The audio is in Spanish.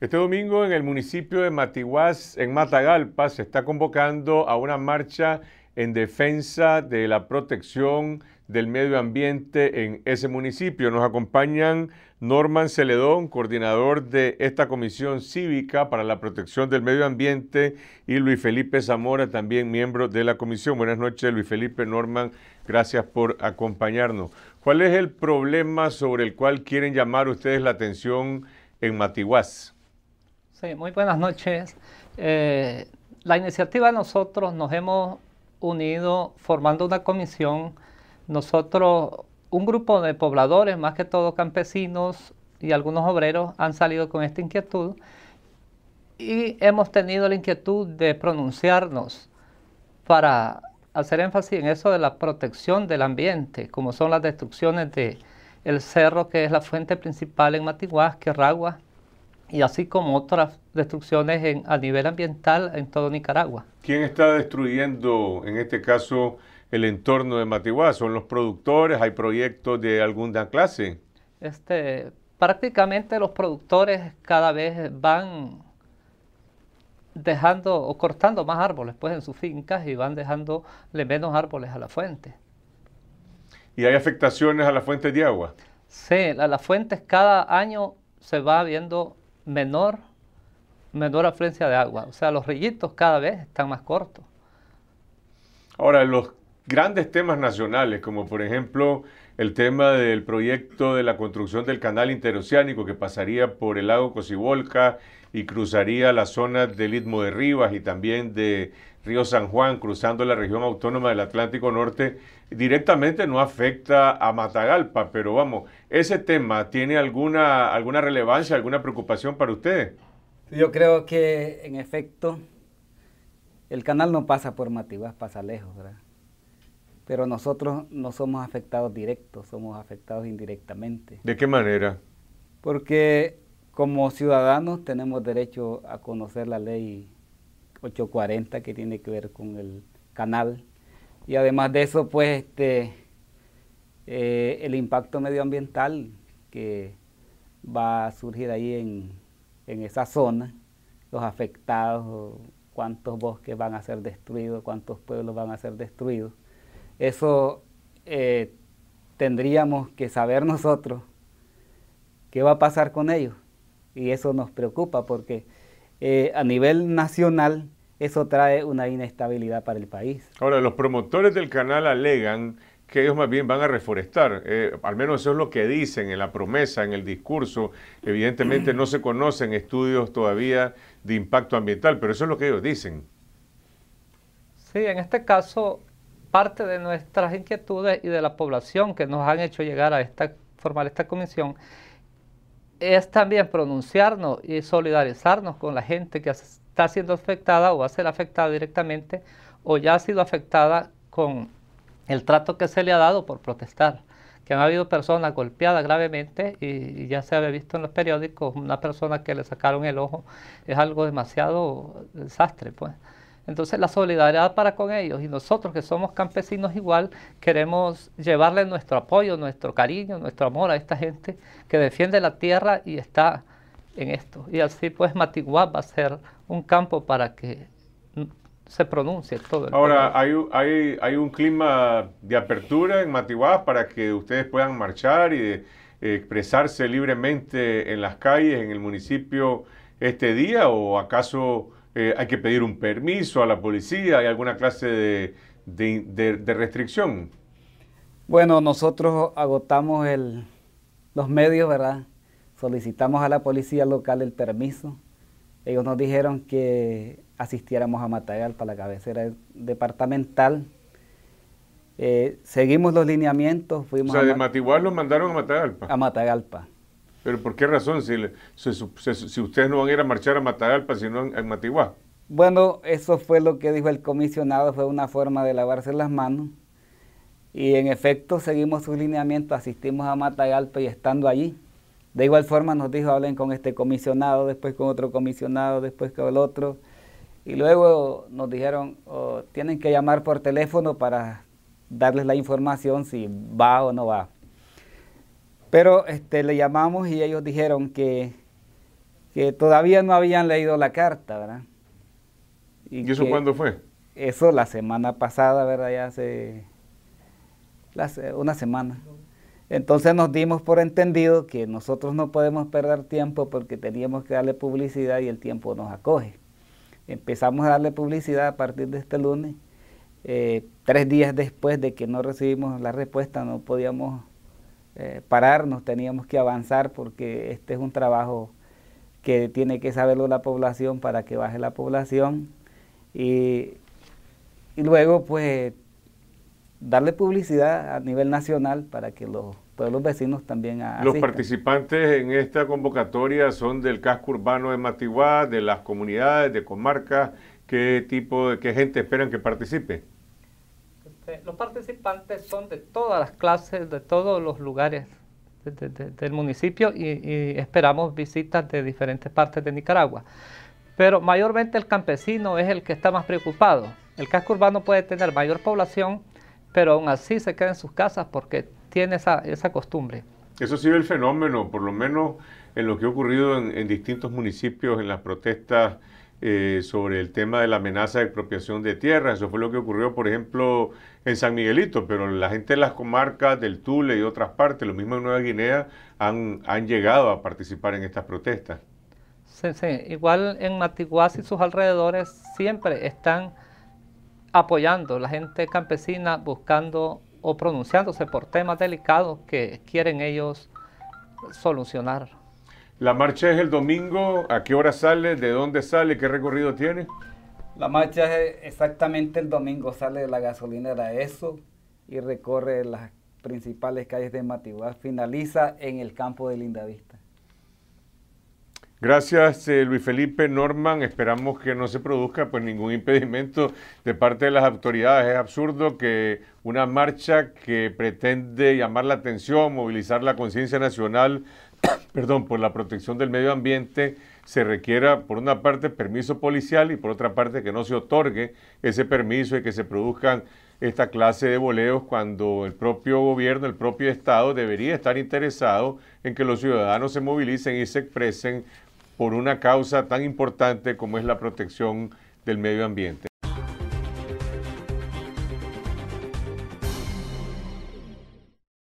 Este domingo en el municipio de Matihuas, en Matagalpa, se está convocando a una marcha en defensa de la protección del medio ambiente en ese municipio. Nos acompañan Norman Celedón, coordinador de esta comisión cívica para la protección del medio ambiente, y Luis Felipe Zamora, también miembro de la comisión. Buenas noches, Luis Felipe, Norman, gracias por acompañarnos. ¿Cuál es el problema sobre el cual quieren llamar ustedes la atención en Matiguás? Sí, muy buenas noches. Eh, la iniciativa nosotros nos hemos unido formando una comisión. Nosotros, un grupo de pobladores, más que todo campesinos y algunos obreros, han salido con esta inquietud y hemos tenido la inquietud de pronunciarnos para hacer énfasis en eso de la protección del ambiente, como son las destrucciones de cerro que es la fuente principal en Matiguas, Querragua, y así como otras destrucciones en, a nivel ambiental en todo Nicaragua. ¿Quién está destruyendo, en este caso, el entorno de Matihuá? ¿Son los productores? ¿Hay proyectos de alguna clase? Este, prácticamente los productores cada vez van dejando o cortando más árboles pues en sus fincas y van dejándole menos árboles a la fuente. ¿Y hay afectaciones a las fuentes de agua? Sí, a las fuentes cada año se va viendo menor, menor afluencia de agua. O sea, los rillitos cada vez están más cortos. Ahora, los grandes temas nacionales, como por ejemplo el tema del proyecto de la construcción del canal interoceánico que pasaría por el lago cocibolca y cruzaría la zona del Istmo de Rivas y también de, Río San Juan, cruzando la región autónoma del Atlántico Norte, directamente no afecta a Matagalpa, pero vamos, ¿ese tema tiene alguna, alguna relevancia, alguna preocupación para ustedes? Yo creo que, en efecto, el canal no pasa por Matibás, pasa lejos, ¿verdad? Pero nosotros no somos afectados directos, somos afectados indirectamente. ¿De qué manera? Porque como ciudadanos tenemos derecho a conocer la ley 840 que tiene que ver con el canal. Y además de eso, pues este, eh, el impacto medioambiental que va a surgir ahí en, esa zona, los afectados, cuántos bosques van a ser destruidos, cuántos pueblos van a ser destruidos. Eso eh, tendríamos que saber nosotros qué va a pasar con ellos. Y eso nos preocupa porque eh, a nivel nacional, eso trae una inestabilidad para el país. Ahora, los promotores del canal alegan que ellos más bien van a reforestar. Eh, al menos eso es lo que dicen en la promesa, en el discurso. Evidentemente no se conocen estudios todavía de impacto ambiental, pero eso es lo que ellos dicen. Sí, en este caso, parte de nuestras inquietudes y de la población que nos han hecho llegar a esta, formar esta comisión es también pronunciarnos y solidarizarnos con la gente que está siendo afectada o va a ser afectada directamente o ya ha sido afectada con el trato que se le ha dado por protestar. Que ha habido personas golpeadas gravemente y, ya se había visto en los periódicos una persona que le sacaron el ojo. Es algo demasiado desastre, pues. Entonces la solidaridad para con ellos y nosotros que somos campesinos igual queremos llevarle nuestro apoyo, nuestro cariño, nuestro amor a esta gente que defiende la tierra y está en esto. Y así pues Matiguá va a ser un campo para que se pronuncie todo Ahora, hay, un clima de apertura en Matiguá para que ustedes puedan marchar y eh, expresarse libremente en las calles, en el municipio este día o acaso eh, hay que pedir un permiso a la policía, hay alguna clase de, restricción. Bueno, nosotros agotamos los medios, ¿verdad? Solicitamos a la policía local el permiso. Ellos nos dijeron que asistiéramos a Matagalpa, la cabecera departamental. Eh, seguimos los lineamientos, fuimos... O sea, a de los mandaron a Matagalpa. A Matagalpa. ¿Pero por qué razón? Si, ustedes no van a ir a marchar a Matagalpa, sino en, Matihuá. Bueno, eso fue lo que dijo el comisionado, fue una forma de lavarse las manos. Y en efecto, seguimos su lineamiento, asistimos a Matagalpa y estando allí. De igual forma nos dijo, hablen con este comisionado, después con otro comisionado, después con el otro. Y luego nos dijeron, oh, tienen que llamar por teléfono para darles la información si va o no va. Pero este, le llamamos y ellos dijeron que, todavía no habían leído la carta, ¿verdad? ¿Y, eso cuándo fue? Eso la semana pasada, ¿verdad? Ya hace una semana. Entonces nos dimos por entendido que nosotros no podemos perder tiempo porque teníamos que darle publicidad y el tiempo nos acoge. Empezamos a darle publicidad a partir de este lunes. Eh, tres días después de que no recibimos la respuesta, no podíamos eh, parar, pararnos, teníamos que avanzar porque este es un trabajo que tiene que saberlo la población para que baje la población y, luego pues darle publicidad a nivel nacional para que los pueblos vecinos también Los participantes en esta convocatoria son del casco urbano de Matihuá, de las comunidades, de comarcas, ¿qué tipo de qué gente esperan que participe? los participantes son de todas las clases, de todos los lugares del municipio y, esperamos visitas de diferentes partes de Nicaragua. Pero mayormente el campesino es el que está más preocupado. El casco urbano puede tener mayor población, pero aún así se queda en sus casas porque tiene esa, costumbre. Eso sí el fenómeno, por lo menos en lo que ha ocurrido en distintos municipios, en las protestas eh, sobre el tema de la amenaza de expropiación de tierras. Eso fue lo que ocurrió, por ejemplo, en San Miguelito, pero la gente de las comarcas del Tule y otras partes, lo mismo en Nueva Guinea, han, llegado a participar en estas protestas. Sí, sí. Igual en Matiguas y sus alrededores siempre están apoyando la gente campesina, buscando o pronunciándose por temas delicados que quieren ellos solucionar. La marcha es el domingo, ¿a qué hora sale? ¿De dónde sale? ¿Qué recorrido tiene? La marcha es exactamente el domingo, sale de la gasolinera ESO y recorre las principales calles de Matigual, finaliza en el campo de Lindavista. Gracias eh, Luis Felipe Norman, esperamos que no se produzca pues ningún impedimento de parte de las autoridades. Es absurdo que una marcha que pretende llamar la atención, movilizar la conciencia nacional perdón, por la protección del medio ambiente se requiera, por una parte, permiso policial y por otra parte, que no se otorgue ese permiso y que se produzcan esta clase de boleos cuando el propio gobierno, el propio Estado debería estar interesado en que los ciudadanos se movilicen y se expresen por una causa tan importante como es la protección del medio ambiente.